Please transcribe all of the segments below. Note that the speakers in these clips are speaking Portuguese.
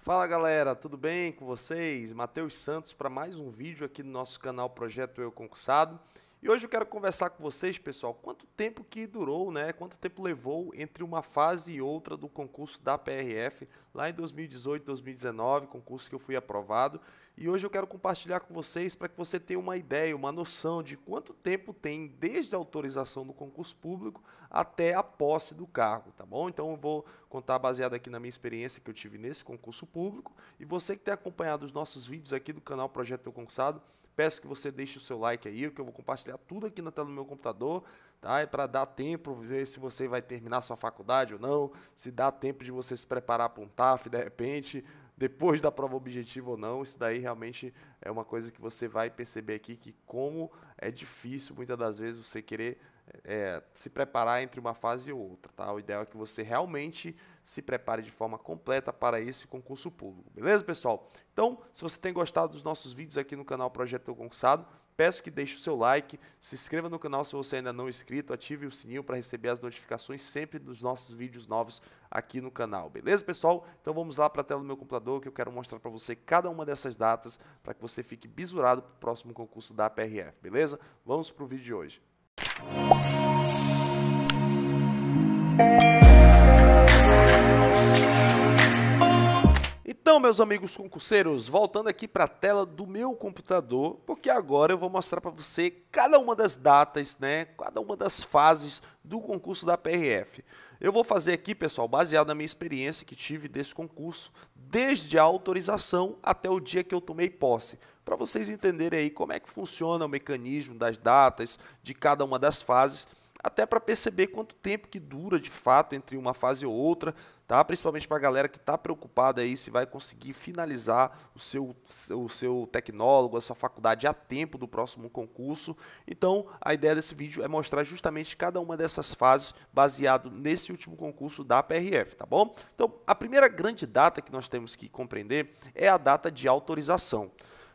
Fala galera, tudo bem com vocês? Matheus Santos para mais um vídeo aqui do nosso canal Projeto Eu Concursado. E hoje eu quero conversar com vocês, pessoal, quanto tempo que durou, né? Quanto tempo levou entre uma fase e outra do concurso da PRF, lá em 2018, 2019, concurso que eu fui aprovado. E hoje eu quero compartilhar com vocês para que você tenha uma ideia, uma noção de quanto tempo tem desde a autorização do concurso público até a posse do cargo, tá bom? Então eu vou contar baseado aqui na minha experiência que eu tive nesse concurso público. E você que tem acompanhado os nossos vídeos aqui do canal Projeto Teu Concursado, Peço que você deixe o seu like aí, que eu vou compartilhar tudo aqui na tela do meu computador, tá? É para dar tempo, ver se você vai terminar sua faculdade ou não, se dá tempo de você se preparar para um TAF de repente, depois da prova objetiva ou não. Isso daí realmente é uma coisa que você vai perceber aqui que como é difícil muitas das vezes você querer é, se preparar entre uma fase e outra, tá? O ideal é que você realmente se prepare de forma completa para esse concurso público, beleza, pessoal? Então, se você tem gostado dos nossos vídeos aqui no canal Projeto Concursado, peço que deixe o seu like, se inscreva no canal se você ainda não é inscrito, ative o sininho para receber as notificações sempre dos nossos vídeos novos aqui no canal, beleza, pessoal? Então vamos lá para a tela do meu computador que eu quero mostrar para você cada uma dessas datas para que você fique bisurado para o próximo concurso da PRF, beleza? Vamos para o vídeo de hoje. Então, meus amigos concurseiros, voltando aqui para a tela do meu computador, porque agora eu vou mostrar para você cada uma das datas, né, cada uma das fases do concurso da PRF. Eu vou fazer aqui, pessoal, baseado na minha experiência que tive desse concurso, desde a autorização até o dia que eu tomei posse para vocês entenderem aí como é que funciona o mecanismo das datas de cada uma das fases, até para perceber quanto tempo que dura de fato entre uma fase ou outra, tá? Principalmente para a galera que está preocupada aí se vai conseguir finalizar o seu, o seu tecnólogo, a sua faculdade a tempo do próximo concurso. Então, a ideia desse vídeo é mostrar justamente cada uma dessas fases baseado nesse último concurso da PRF, tá bom? Então, a primeira grande data que nós temos que compreender é a data de autorização.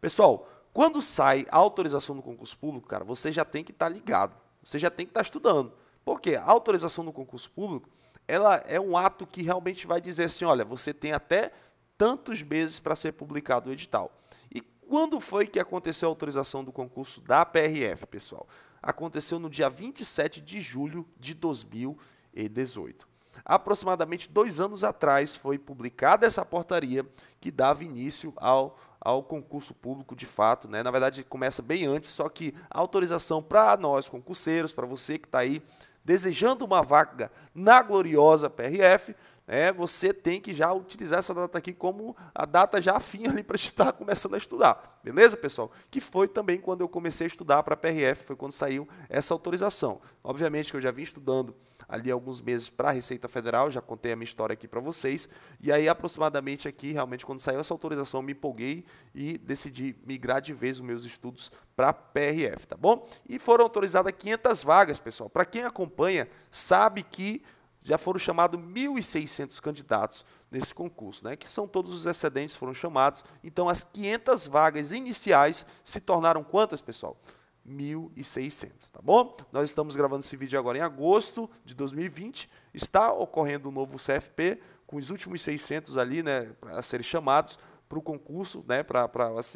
Pessoal, quando sai a autorização do concurso público, cara, você já tem que estar tá ligado, você já tem que estar tá estudando. Porque a autorização do concurso público, ela é um ato que realmente vai dizer assim, olha, você tem até tantos meses para ser publicado o edital. E quando foi que aconteceu a autorização do concurso da PRF, pessoal? Aconteceu no dia 27 de julho de 2018 aproximadamente dois anos atrás foi publicada essa portaria que dava início ao ao concurso público de fato, né? Na verdade começa bem antes, só que a autorização para nós concurseiros, para você que está aí desejando uma vaga na gloriosa PRF, é, você tem que já utilizar essa data aqui como a data já afim ali para estar começando a estudar. Beleza, pessoal? Que foi também quando eu comecei a estudar para a PRF, foi quando saiu essa autorização. Obviamente que eu já vim estudando ali alguns meses para a Receita Federal, já contei a minha história aqui para vocês. E aí, aproximadamente aqui, realmente, quando saiu essa autorização, eu me empolguei e decidi migrar de vez os meus estudos para a PRF, tá bom? E foram autorizadas 500 vagas, pessoal. Para quem acompanha, sabe que já foram chamados 1.600 candidatos nesse concurso, né, que são todos os excedentes foram chamados. Então, as 500 vagas iniciais se tornaram quantas, pessoal? 1.600, tá bom? Nós estamos gravando esse vídeo agora em agosto de 2020. Está ocorrendo o um novo CFP, com os últimos 600 ali né, a serem chamados, para o concurso, né, para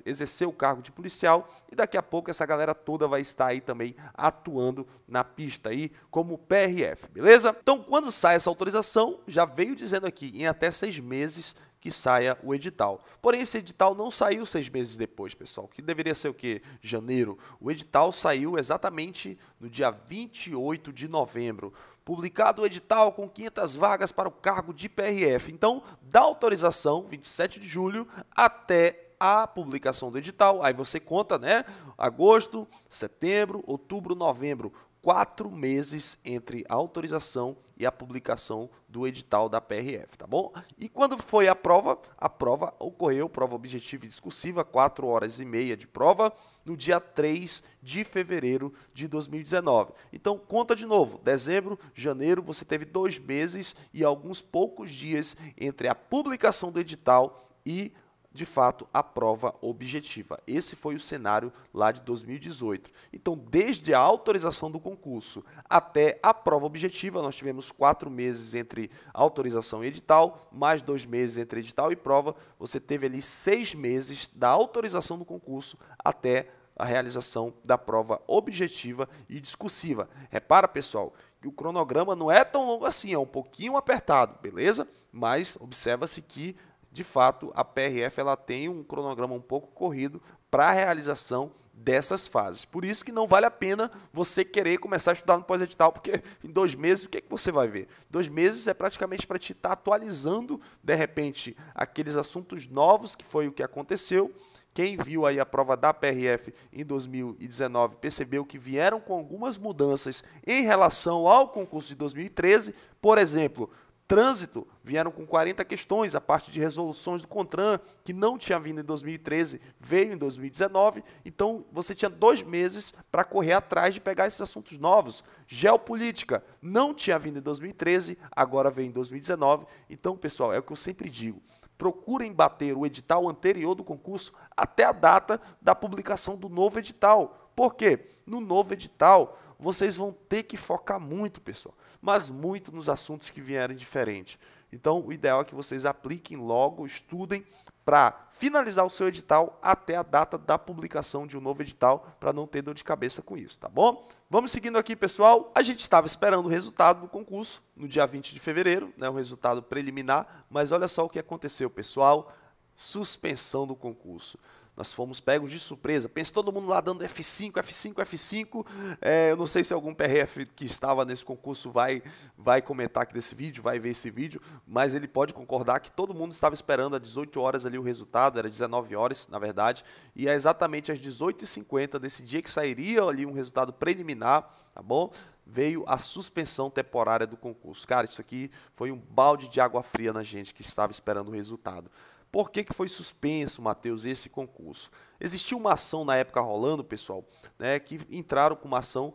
exercer o cargo de policial, e daqui a pouco essa galera toda vai estar aí também atuando na pista aí como PRF, beleza? Então, quando sai essa autorização, já veio dizendo aqui, em até seis meses que saia o edital. Porém, esse edital não saiu seis meses depois, pessoal, que deveria ser o quê? Janeiro. O edital saiu exatamente no dia 28 de novembro. Publicado o edital com 500 vagas para o cargo de PRF. Então, da autorização, 27 de julho, até a publicação do edital. Aí você conta, né? Agosto, setembro, outubro, novembro quatro meses entre a autorização e a publicação do edital da PRF, tá bom? E quando foi a prova? A prova ocorreu, prova objetiva e discursiva, quatro horas e meia de prova, no dia 3 de fevereiro de 2019. Então, conta de novo, dezembro, janeiro, você teve dois meses e alguns poucos dias entre a publicação do edital e de fato, a prova objetiva. Esse foi o cenário lá de 2018. Então, desde a autorização do concurso até a prova objetiva, nós tivemos quatro meses entre autorização e edital, mais dois meses entre edital e prova. Você teve ali seis meses da autorização do concurso até a realização da prova objetiva e discursiva. Repara, pessoal, que o cronograma não é tão longo assim, é um pouquinho apertado, beleza? Mas observa-se que de fato, a PRF ela tem um cronograma um pouco corrido para a realização dessas fases. Por isso que não vale a pena você querer começar a estudar no pós-edital, porque em dois meses o que, é que você vai ver? Dois meses é praticamente para te estar tá atualizando, de repente, aqueles assuntos novos que foi o que aconteceu. Quem viu aí a prova da PRF em 2019 percebeu que vieram com algumas mudanças em relação ao concurso de 2013. Por exemplo, Trânsito, vieram com 40 questões, a parte de resoluções do CONTRAN, que não tinha vindo em 2013, veio em 2019, então você tinha dois meses para correr atrás de pegar esses assuntos novos. Geopolítica, não tinha vindo em 2013, agora veio em 2019. Então, pessoal, é o que eu sempre digo procurem bater o edital anterior do concurso até a data da publicação do novo edital. Por quê? No novo edital, vocês vão ter que focar muito, pessoal, mas muito nos assuntos que vierem diferente. Então, o ideal é que vocês apliquem logo, estudem para finalizar o seu edital até a data da publicação de um novo edital, para não ter dor de cabeça com isso, tá bom? Vamos seguindo aqui, pessoal. A gente estava esperando o resultado do concurso no dia 20 de fevereiro, né, o resultado preliminar, mas olha só o que aconteceu, pessoal. Suspensão do concurso. Nós fomos pegos de surpresa. Pensa todo mundo lá dando F5, F5, F5. É, eu não sei se algum PRF que estava nesse concurso vai, vai comentar aqui desse vídeo, vai ver esse vídeo, mas ele pode concordar que todo mundo estava esperando às 18 horas ali o resultado, era 19 horas, na verdade, e é exatamente às 18h50 desse dia que sairia ali um resultado preliminar, tá bom? veio a suspensão temporária do concurso. Cara, isso aqui foi um balde de água fria na gente que estava esperando o resultado. Por que, que foi suspenso, Matheus, esse concurso? Existiu uma ação na época rolando, pessoal, né, que entraram com uma ação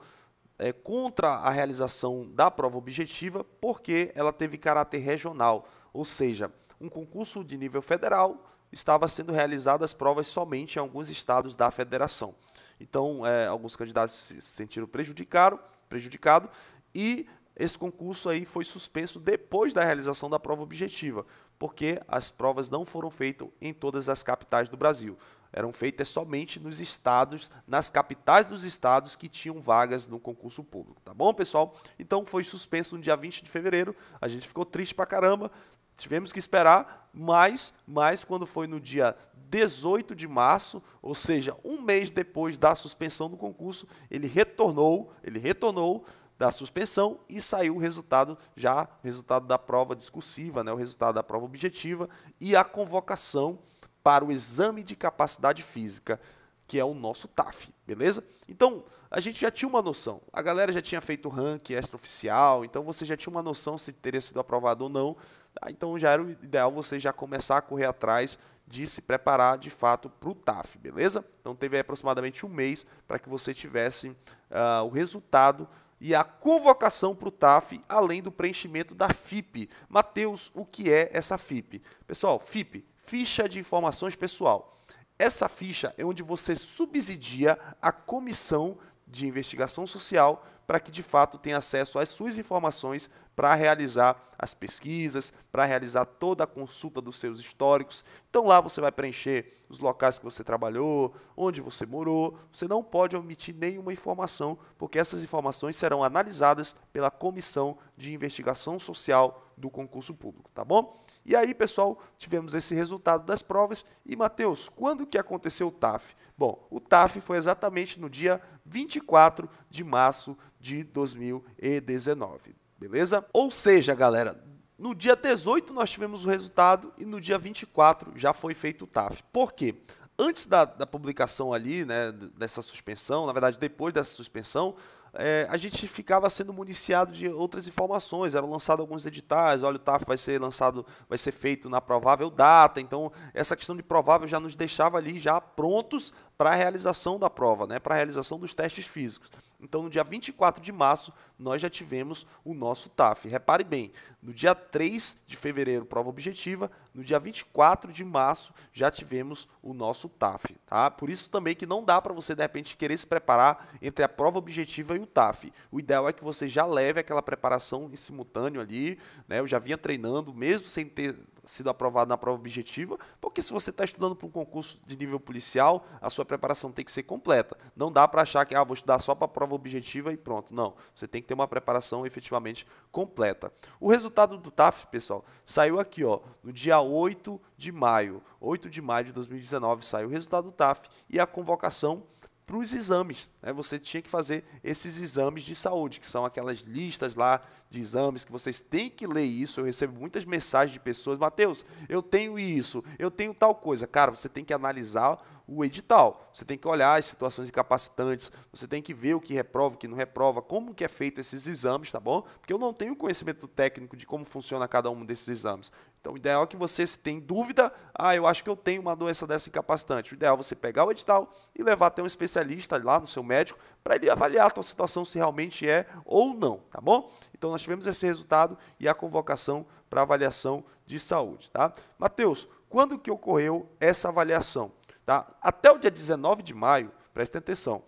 é, contra a realização da prova objetiva porque ela teve caráter regional, ou seja, um concurso de nível federal estava sendo realizado as provas somente em alguns estados da federação. Então, é, alguns candidatos se sentiram prejudicado, prejudicado e esse concurso aí foi suspenso depois da realização da prova objetiva porque as provas não foram feitas em todas as capitais do Brasil. Eram feitas somente nos estados, nas capitais dos estados que tinham vagas no concurso público, tá bom, pessoal? Então foi suspenso no dia 20 de fevereiro. A gente ficou triste pra caramba. Tivemos que esperar, mas, mas quando foi no dia 18 de março, ou seja, um mês depois da suspensão do concurso, ele retornou, ele retornou da suspensão e saiu o resultado já, o resultado da prova discursiva, né, o resultado da prova objetiva e a convocação para o exame de capacidade física, que é o nosso TAF, beleza? Então, a gente já tinha uma noção. A galera já tinha feito o ranking extraoficial, então você já tinha uma noção se teria sido aprovado ou não. Tá? Então já era o ideal você já começar a correr atrás de se preparar de fato para o TAF, beleza? Então teve aproximadamente um mês para que você tivesse uh, o resultado e a convocação para o TAF, além do preenchimento da FIP. Mateus, o que é essa FIP? Pessoal, FIP, ficha de informações pessoal. Essa ficha é onde você subsidia a comissão de investigação social para que de fato tenha acesso às suas informações para realizar as pesquisas, para realizar toda a consulta dos seus históricos. Então lá você vai preencher os locais que você trabalhou, onde você morou. Você não pode omitir nenhuma informação, porque essas informações serão analisadas pela Comissão de Investigação Social do concurso público, tá bom? E aí, pessoal, tivemos esse resultado das provas. E, Matheus, quando que aconteceu o TAF? Bom, o TAF foi exatamente no dia 24 de março de 2019, beleza? Ou seja, galera, no dia 18 nós tivemos o resultado e no dia 24 já foi feito o TAF. Por quê? antes da, da publicação ali, né, dessa suspensão, na verdade, depois dessa suspensão, é, a gente ficava sendo municiado de outras informações, eram lançados alguns editais, olha, o TAF vai ser lançado, vai ser feito na provável data, então essa questão de provável já nos deixava ali já prontos para a realização da prova, né, para a realização dos testes físicos. Então, no dia 24 de março, nós já tivemos o nosso TAF. Repare bem, no dia 3 de fevereiro, prova objetiva, no dia 24 de março, já tivemos o nosso TAF. Tá? Por isso também que não dá para você, de repente, querer se preparar entre a prova objetiva e o TAF. O ideal é que você já leve aquela preparação em simultâneo ali. Né? Eu já vinha treinando, mesmo sem ter sido aprovado na prova objetiva, porque se você está estudando para um concurso de nível policial, a sua preparação tem que ser completa. Não dá para achar que ah, vou estudar só para a prova objetiva e pronto. Não, você tem que ter uma preparação efetivamente completa. O resultado do TAF, pessoal, saiu aqui ó, no dia 8 de maio. 8 de maio de 2019 saiu o resultado do TAF e a convocação para os exames. Né? Você tinha que fazer esses exames de saúde, que são aquelas listas lá de exames que vocês têm que ler isso. Eu recebo muitas mensagens de pessoas, Mateus, eu tenho isso, eu tenho tal coisa. Cara, você tem que analisar o edital. Você tem que olhar as situações incapacitantes, você tem que ver o que reprova, o que não reprova, como que é feito esses exames, tá bom? Porque eu não tenho conhecimento técnico de como funciona cada um desses exames. Então, o ideal é que você, se tem dúvida, ah, eu acho que eu tenho uma doença dessa incapacitante. O ideal é você pegar o edital e levar até um especialista lá no seu médico para ele avaliar a tua situação se realmente é ou não, tá bom? Então, nós tivemos esse resultado e a convocação para avaliação de saúde, tá? Matheus, quando que ocorreu essa avaliação? Tá? Até o dia 19 de maio, prestem atenção,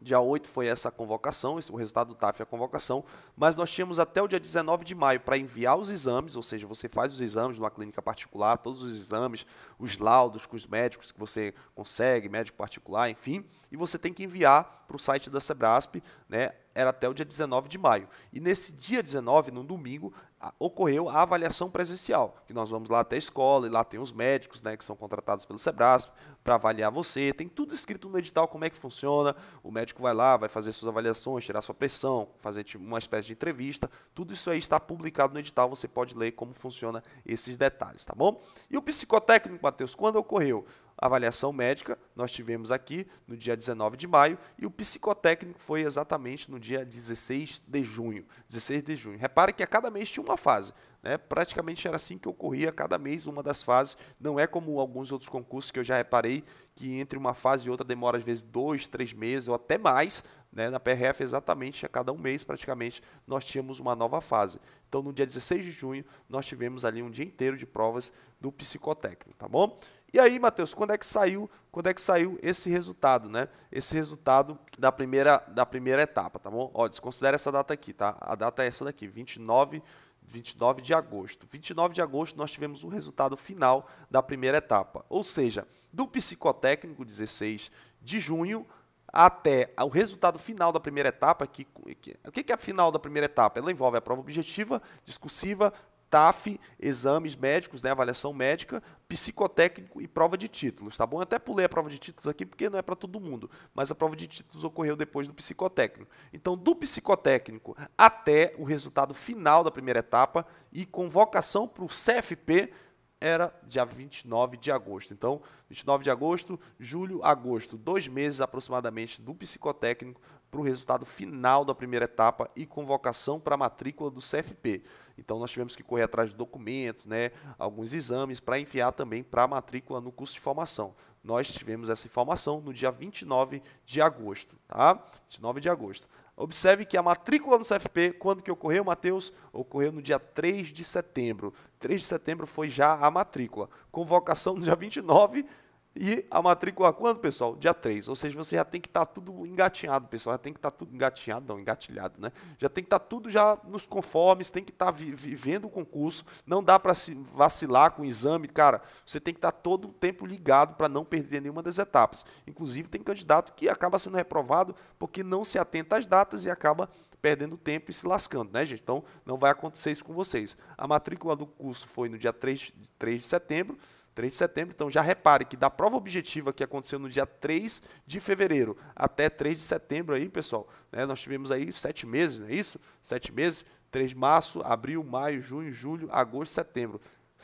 Dia 8 foi essa convocação, o resultado do TAF é a convocação, mas nós tínhamos até o dia 19 de maio para enviar os exames, ou seja, você faz os exames numa clínica particular, todos os exames, os laudos com os médicos que você consegue, médico particular, enfim, e você tem que enviar para o site da Sebrasp né, era até o dia 19 de maio. E nesse dia 19, no domingo, ocorreu a avaliação presencial, que nós vamos lá até a escola e lá tem os médicos, né, que são contratados pelo Sebrasp para avaliar você, tem tudo escrito no edital como é que funciona. O médico vai lá, vai fazer suas avaliações, tirar sua pressão, fazer tipo, uma espécie de entrevista. Tudo isso aí está publicado no edital, você pode ler como funciona esses detalhes, tá bom? E o psicotécnico, Matheus, quando ocorreu? avaliação médica nós tivemos aqui no dia 19 de maio e o psicotécnico foi exatamente no dia 16 de junho. 16 de junho. Repare que a cada mês tinha uma fase. Né? Praticamente era assim que ocorria cada mês uma das fases. Não é como alguns outros concursos que eu já reparei, que entre uma fase e outra demora às vezes dois, três meses ou até mais. Né? Na PRF, exatamente a cada um mês, praticamente, nós tínhamos uma nova fase. Então, no dia 16 de junho, nós tivemos ali um dia inteiro de provas do psicotécnico, tá bom? E aí, Matheus, quando é que saiu, quando é que saiu esse resultado, né? Esse resultado da primeira, da primeira etapa, tá bom? Ó, desconsidera essa data aqui, tá? A data é essa daqui, 29 29 de agosto. 29 de agosto nós tivemos o resultado final da primeira etapa, ou seja, do psicotécnico 16 de junho até o resultado final da primeira etapa. Que, que, o que é a final da primeira etapa? Ela envolve a prova objetiva, discursiva, TAF, exames médicos, né, avaliação médica, psicotécnico e prova de títulos, tá bom? Eu até pulei a prova de títulos aqui porque não é para todo mundo, mas a prova de títulos ocorreu depois do psicotécnico. Então, do psicotécnico até o resultado final da primeira etapa e convocação para o CFP era dia 29 de agosto. Então, 29 de agosto, julho, agosto, dois meses aproximadamente do psicotécnico para o resultado final da primeira etapa e convocação para a matrícula do CFP. Então nós tivemos que correr atrás de documentos, né, alguns exames para enviar também para a matrícula no curso de formação. Nós tivemos essa informação no dia 29 de agosto, tá? 29 de agosto. Observe que a matrícula no CFP, quando que ocorreu, Matheus? Ocorreu no dia 3 de setembro. 3 de setembro foi já a matrícula. Convocação no dia 29 e a matrícula quando, pessoal? Dia 3. Ou seja, você já tem que estar tá tudo engatinhado, pessoal. Já tem que estar tá tudo engatinhado, não, engatilhado, né? Já tem que estar tá tudo já nos conformes, tem que estar tá vivendo o concurso. Não dá para se vacilar com o exame, cara. Você tem que estar tá todo o tempo ligado para não perder nenhuma das etapas. Inclusive, tem candidato que acaba sendo reprovado porque não se atenta às datas e acaba perdendo tempo e se lascando, né, gente? Então, não vai acontecer isso com vocês. A matrícula do curso foi no dia 3, 3 de setembro. 3 de setembro, então já repare que da prova objetiva que aconteceu no dia 3 de fevereiro até 3 de setembro aí, pessoal, né, nós tivemos aí sete meses, não é isso? Sete meses, 3 de março, abril, maio, junho, julho, agosto, setembro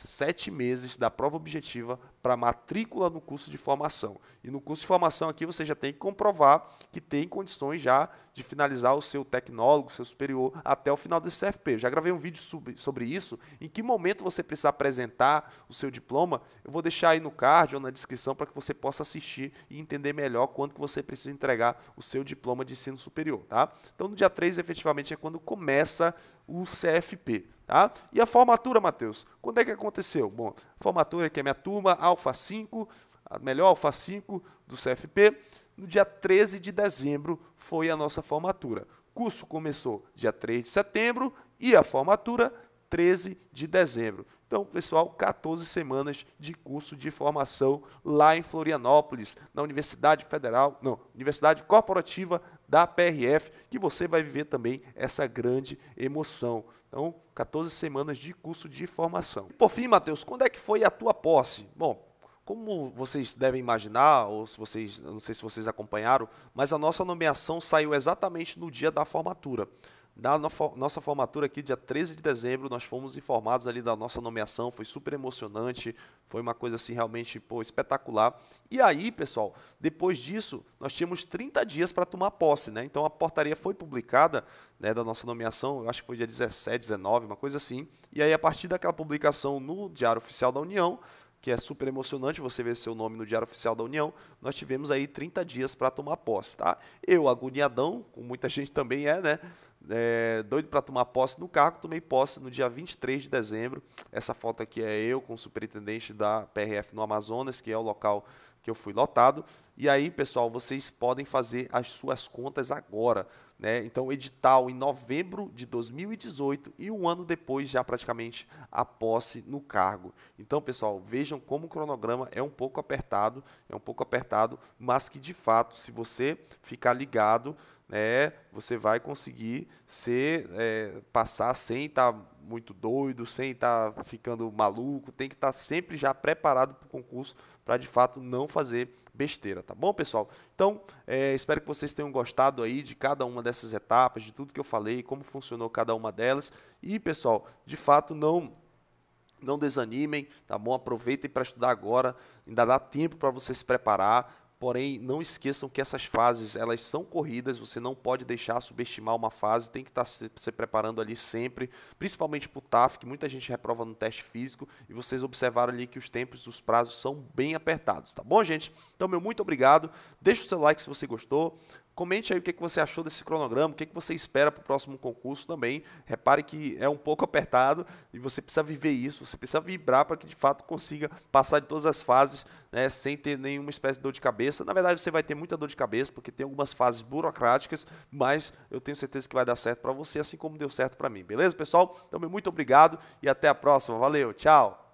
sete meses da prova objetiva para matrícula no curso de formação. E no curso de formação aqui você já tem que comprovar que tem condições já de finalizar o seu tecnólogo, seu superior, até o final desse CFP. Eu já gravei um vídeo sobre isso, em que momento você precisa apresentar o seu diploma, eu vou deixar aí no card ou na descrição para que você possa assistir e entender melhor quando que você precisa entregar o seu diploma de ensino superior. Tá? Então no dia 3, efetivamente, é quando começa o CFP. Tá? E a formatura, Matheus, quando é que aconteceu? Bom, formatura é que é minha turma, Alfa 5, a melhor Alfa 5 do CFP, no dia 13 de dezembro foi a nossa formatura. O curso começou dia 3 de setembro e a formatura 13 de dezembro. Então, pessoal, 14 semanas de curso de formação lá em Florianópolis, na Universidade Federal, não, Universidade Corporativa da PRF, que você vai viver também essa grande emoção. Então, 14 semanas de curso de formação. Por fim, Matheus, quando é que foi a tua posse? Bom, como vocês devem imaginar, ou se vocês, não sei se vocês acompanharam, mas a nossa nomeação saiu exatamente no dia da formatura. Da nossa formatura aqui, dia 13 de dezembro, nós fomos informados ali da nossa nomeação, foi super emocionante, foi uma coisa assim realmente pô, espetacular. E aí, pessoal, depois disso, nós tínhamos 30 dias para tomar posse, né? Então a portaria foi publicada né, da nossa nomeação, eu acho que foi dia 17, 19, uma coisa assim. E aí, a partir daquela publicação no Diário Oficial da União, que é super emocionante você ver seu nome no Diário Oficial da União, nós tivemos aí 30 dias para tomar posse, tá? Eu, agoniadão, como muita gente também é, né? é, doido para tomar posse no cargo, tomei posse no dia 23 de dezembro. Essa foto aqui é eu com o superintendente da PRF no Amazonas, que é o local que eu fui lotado. E aí, pessoal, vocês podem fazer as suas contas agora. Né? Então, edital em novembro de 2018 e um ano depois, já praticamente, a posse no cargo. Então, pessoal, vejam como o cronograma é um pouco apertado, é um pouco apertado, mas que de fato, se você ficar ligado, né, você vai conseguir ser é, passar sem estar tá muito doido, sem estar tá ficando maluco, tem que estar tá sempre já preparado para o concurso para de fato não fazer besteira, tá bom, pessoal? Então, é, espero que vocês tenham gostado aí de cada uma dessas etapas, de tudo que eu falei, como funcionou cada uma delas. E, pessoal, de fato, não não desanimem, tá bom? Aproveitem para estudar agora, ainda dá tempo para você se preparar. Porém, não esqueçam que essas fases, elas são corridas, você não pode deixar subestimar uma fase, tem que estar tá se, se preparando ali sempre, principalmente para o TAF, que muita gente reprova no teste físico, e vocês observaram ali que os tempos, os prazos são bem apertados, tá bom, gente? Então, meu muito obrigado. Deixe o seu like se você gostou. Comente aí o que, que você achou desse cronograma, o que, que você espera para o próximo concurso também. Repare que é um pouco apertado e você precisa viver isso, você precisa vibrar para que de fato consiga passar de todas as fases né, sem ter nenhuma espécie de dor de cabeça. Na verdade, você vai ter muita dor de cabeça porque tem algumas fases burocráticas, mas eu tenho certeza que vai dar certo para você, assim como deu certo para mim. Beleza, pessoal? Então, meu muito obrigado e até a próxima. Valeu, tchau!